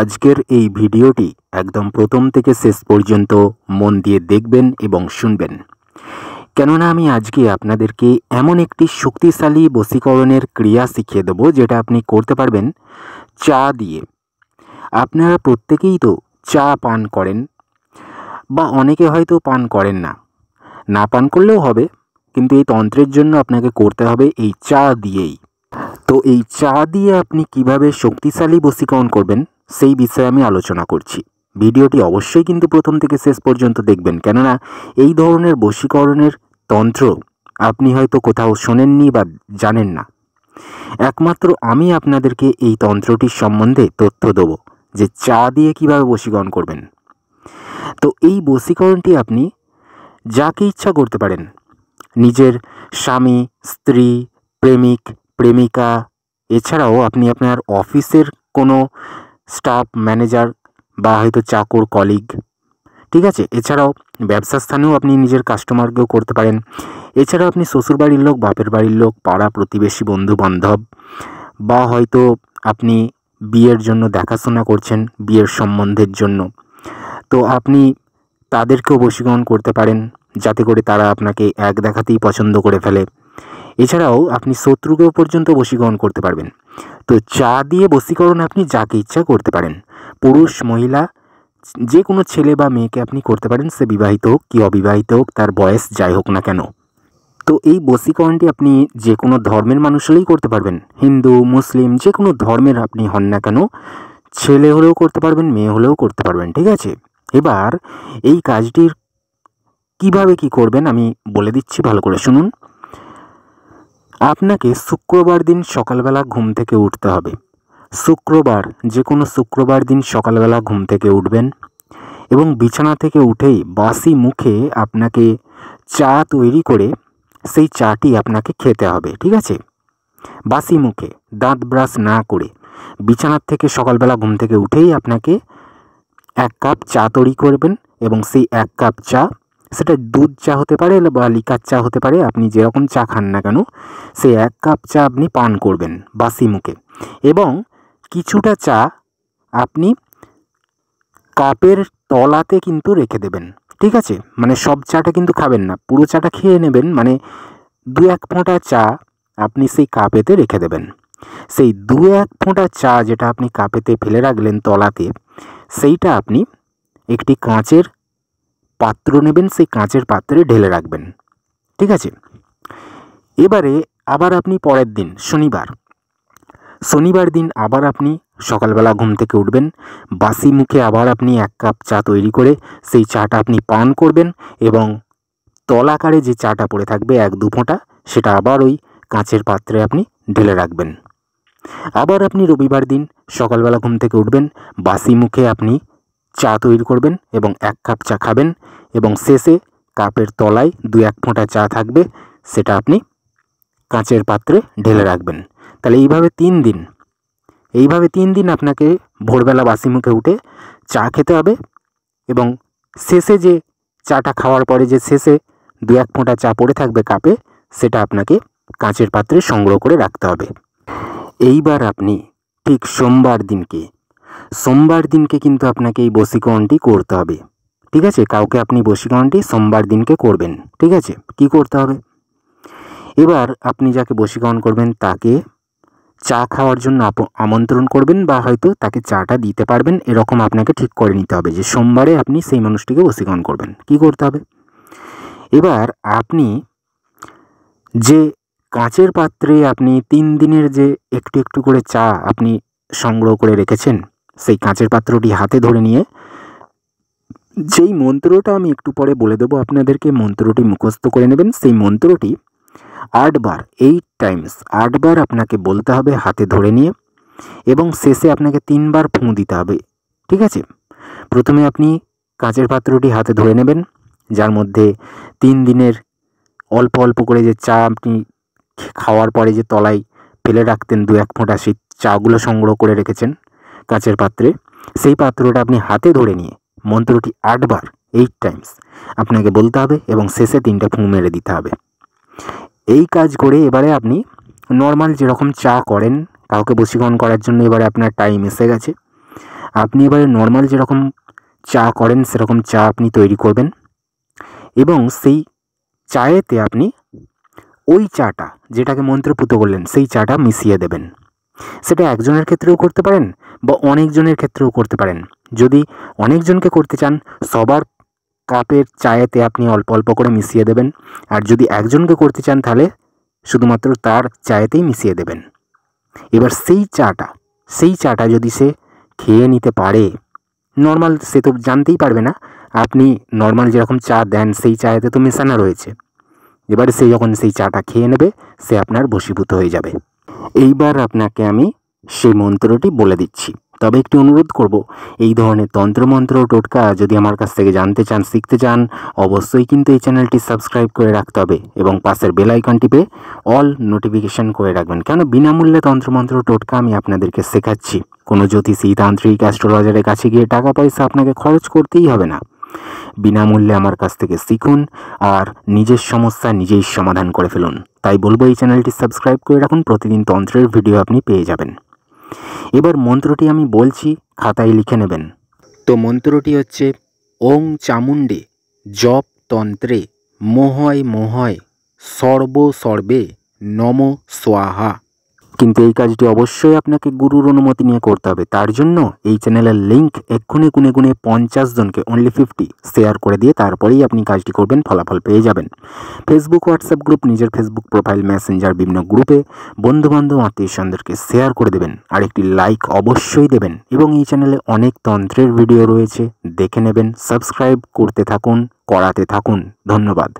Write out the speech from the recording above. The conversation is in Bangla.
আজকের এই ভিডিওটি একদম প্রথম থেকে শেষ পর্যন্ত মন দিয়ে দেখবেন এবং শুনবেন কেননা আমি আজকে আপনাদেরকে এমন একটি শক্তিশালী বশীকরণের ক্রিয়া শিখিয়ে দেবো যেটা আপনি করতে পারবেন চা দিয়ে আপনারা প্রত্যেকেই তো চা পান করেন বা অনেকে হয়তো পান করেন না না পান করলেও হবে কিন্তু এই তন্ত্রের জন্য আপনাকে করতে হবে এই চা দিয়েই তো এই চা দিয়ে আপনি কিভাবে শক্তিশালী বশীকরণ করবেন সেই বিষয়ে আমি আলোচনা করছি ভিডিওটি অবশ্যই কিন্তু প্রথম থেকে শেষ পর্যন্ত দেখবেন কেননা এই ধরনের বশীকরণের তন্ত্র আপনি হয়তো কোথাও শোনেননি বা জানেন না একমাত্র আমি আপনাদেরকে এই তন্ত্রটির সম্বন্ধে তথ্য দেবো যে চা দিয়ে কিভাবে বশীকরণ করবেন তো এই বশীকরণটি আপনি যাকে ইচ্ছা করতে পারেন নিজের স্বামী স্ত্রী প্রেমিক প্রেমিকা এছাড়াও আপনি আপনার অফিসের কোনো স্টাফ ম্যানেজার বা হয়তো চাকর কলিগ ঠিক আছে এছাড়াও ব্যবসা স্থানেও আপনি নিজের কাস্টমারকেও করতে পারেন এছাড়াও আপনি শ্বশুরবাড়ির লোক বাপের বাড়ির লোক পাড়া প্রতিবেশী বন্ধু বান্ধব বা হয়তো আপনি বিয়ের জন্য দেখাশোনা করছেন বিয়ের সম্বন্ধের জন্য তো আপনি তাদেরকেও বশীকরণ করতে পারেন যাতে করে তারা আপনাকে এক দেখাতেই পছন্দ করে ফেলে এছাড়াও আপনি শত্রুকেও পর্যন্ত বশীকরণ করতে পারবেন তো চা দিয়ে বশীকরণ আপনি যাকে ইচ্ছা করতে পারেন পুরুষ মহিলা যে কোনো ছেলে বা মেয়েকে আপনি করতে পারেন সে বিবাহিত হোক কি অবিবাহিত হোক তার বয়স যাই হোক না কেন তো এই বশীকরণটি আপনি যে কোনো ধর্মের মানুষ হলেই করতে পারবেন হিন্দু মুসলিম যে কোনো ধর্মের আপনি হন না কেন ছেলে হলেও করতে পারবেন মেয়ে হলেও করতে পারবেন ঠিক আছে এবার এই কাজটির কিভাবে কি করবেন আমি বলে দিচ্ছি ভালো করে শুনুন আপনাকে শুক্রবার দিন সকালবেলা ঘুম থেকে উঠতে হবে শুক্রবার যে কোনো শুক্রবার দিন সকালবেলা ঘুম থেকে উঠবেন এবং বিছানা থেকে উঠেই বাসি মুখে আপনাকে চা তৈরি করে সেই চাটি আপনাকে খেতে হবে ঠিক আছে বাসি মুখে দাঁত ব্রাশ না করে বিছানার থেকে সকালবেলা ঘুম থেকে উঠেই আপনাকে এক কাপ চা তৈরি করবেন এবং সেই এক কাপ চা সেটা দুধ চা হতে পারে বা লিকার চা হতে পারে আপনি যেরকম চা খান না কেন সে এক কাপ চা আপনি পান করবেন বাসি মুখে এবং কিছুটা চা আপনি কাপের তলাতে কিন্তু রেখে দেবেন ঠিক আছে মানে সব চাটা কিন্তু খাবেন না পুরো চাটা খেয়ে নেবেন মানে দু এক ফোঁটা চা আপনি সেই কাপেতে রেখে দেবেন সেই দু এক ফোঁটা চা যেটা আপনি কাপেতে ফেলে রাখলেন তলাতে সেইটা আপনি একটি কাঁচের পাত্র নেবেন সেই কাঁচের পাত্রে ঢেলে রাখবেন ঠিক আছে এবারে আবার আপনি পরের দিন শনিবার শনিবার দিন আবার আপনি সকালবেলা ঘুম থেকে উঠবেন বাসি মুখে আবার আপনি এক কাপ চা তৈরি করে সেই চাটা আপনি পান করবেন এবং তলাকারে যে চাটা পড়ে থাকবে এক দু ফোঁটা সেটা আবার ওই কাঁচের পাত্রে আপনি ঢেলে রাখবেন আবার আপনি রবিবার দিন সকালবেলা ঘুম থেকে উঠবেন বাসি মুখে আপনি চা তৈরি করবেন এবং এক কাপ চা খাবেন এবং শেষে কাপের তলায় দু এক ফোঁটা চা থাকবে সেটা আপনি কাঁচের পাত্রে ঢেলে রাখবেন তাহলে এইভাবে তিন দিন এইভাবে তিন দিন আপনাকে ভোরবেলা বাসি মুখে উঠে চা খেতে হবে এবং শেষে যে চাটা খাওয়ার পরে যে শেষে দু এক ফোঁটা চা পড়ে থাকবে কাপে সেটা আপনাকে কাঁচের পাত্রে সংগ্রহ করে রাখতে হবে এইবার আপনি ঠিক সোমবার দিনকে সোমবার দিনকে কিন্তু আপনাকে এই বশীকরণটি করতে হবে ঠিক আছে কাউকে আপনি বশীকরণটি সোমবার দিনকে করবেন ঠিক আছে কি করতে হবে এবার আপনি যাকে বশীকরণ করবেন তাকে চা খাওয়ার জন্য আমন্ত্রণ করবেন বা হয়তো তাকে চাটা দিতে পারবেন এরকম আপনাকে ঠিক করে নিতে হবে যে সোমবারে আপনি সেই মানুষটিকে বশীকরণ করবেন কি করতে হবে এবার আপনি যে কাঁচের পাত্রে আপনি তিন দিনের যে একটু একটু করে চা আপনি সংগ্রহ করে রেখেছেন সেই কাঁচের পাত্রটি হাতে ধরে নিয়ে যেই মন্ত্রটা আমি একটু পরে বলে দেবো আপনাদেরকে মন্ত্রটি মুখস্থ করে নেবেন সেই মন্ত্রটি আটবার এইট টাইমস আটবার আপনাকে বলতে হবে হাতে ধরে নিয়ে এবং শেষে আপনাকে তিনবার ফুঁ দিতে হবে ঠিক আছে প্রথমে আপনি কাঁচের পাত্রটি হাতে ধরে নেবেন যার মধ্যে তিন দিনের অল্প অল্প করে যে চা আপনি খাওয়ার পরে যে তলায় ফেলে রাখতেন দু এক ফোঁটা সেই চাগুলো সংগ্রহ করে রেখেছেন কাচের পাত্রে সেই পাত্রটা আপনি হাতে ধরে নিয়ে মন্ত্রটি আটবার এইট টাইমস আপনাকে বলতে হবে এবং শেষে তিনটা ফুঁ মেরে দিতে হবে এই কাজ করে এবারে আপনি নর্মাল যেরকম চা করেন কাউকে বশীকরণ করার জন্য এবারে আপনার টাইম এসে গেছে আপনি এবারে নর্মাল যেরকম চা করেন সেরকম চা আপনি তৈরি করবেন এবং সেই চায়েতে আপনি ওই চাটা যেটাকে মন্ত্রপুত করলেন সেই চাটা মিশিয়ে দেবেন সেটা একজনের ক্ষেত্রেও করতে পারেন বা অনেকজনের ক্ষেত্রেও করতে পারেন যদি অনেকজনকে করতে চান সবার কাপের চায়েতে আপনি অল্প অল্প করে মিশিয়ে দেবেন আর যদি একজনকে করতে চান তাহলে শুধুমাত্র তার চায়েতেই মিশিয়ে দেবেন এবার সেই চাটা সেই চাটা যদি সে খেয়ে নিতে পারে নর্মাল সে তো জানতেই পারবে না আপনি নর্মাল যেরকম চা দেন সেই চায়েতে তো মেশানো রয়েছে এবারে সে যখন সেই চাটা খেয়ে নেবে সে আপনার বশীভূত হয়ে যাবে এইবার আপনাকে আমি সেই মন্ত্রটি বলে দিচ্ছি তবে একটি অনুরোধ করব এই ধরনের তন্ত্রমন্ত্র টোটকা যদি আমার কাছ থেকে জানতে চান শিখতে চান অবশ্যই কিন্তু এই চ্যানেলটি সাবস্ক্রাইব করে রাখতে হবে এবং পাশের বেল আইকন টিপে অল নোটিফিকেশন করে রাখবেন কেন বিনামূল্যে তন্ত্রমন্ত্র টোটকা আমি আপনাদেরকে শেখাচ্ছি কোনো জ্যোতিষী তান্ত্রিক অ্যাস্ট্রোলজারের কাছে গিয়ে টাকা পয়সা আপনাকে খরচ করতেই হবে না বিনামূল্যে আমার কাছ থেকে শিখুন আর নিজের সমস্যা নিজেই সমাধান করে ফেলুন তাই বলবো এই চ্যানেলটি সাবস্ক্রাইব করে রাখুন প্রতিদিন তন্ত্রের ভিডিও আপনি পেয়ে যাবেন এবার মন্ত্রটি আমি বলছি খাতায় লিখে নেবেন তো মন্ত্রটি হচ্ছে ওং চামুণ্ডে জপ তন্ত্রে মোহয় মোহয় সর্ব সর্বে নম সোয়াহা কিন্তু এই কাজটি অবশ্যই আপনাকে গুরুর অনুমতি নিয়ে করতে হবে তার জন্য এই চ্যানেলের লিঙ্ক এক্ষুনি গুনে গুনে পঞ্চাশ জনকে অনলি ফিফটি শেয়ার করে দিয়ে তারপরেই আপনি কাজটি করবেন ফলাফল পেয়ে যাবেন ফেসবুক হোয়াটসঅ্যাপ গ্রুপ নিজের ফেসবুক প্রোফাইল মেসেঞ্জার বিভিন্ন গ্রুপে বন্ধুবান্ধব আত্মীয় স্বজনদেরকে শেয়ার করে দেবেন আর একটি লাইক অবশ্যই দেবেন এবং এই চ্যানেলে অনেক তন্ত্রের ভিডিও রয়েছে দেখে নেবেন সাবস্ক্রাইব করতে থাকুন করাতে থাকুন ধন্যবাদ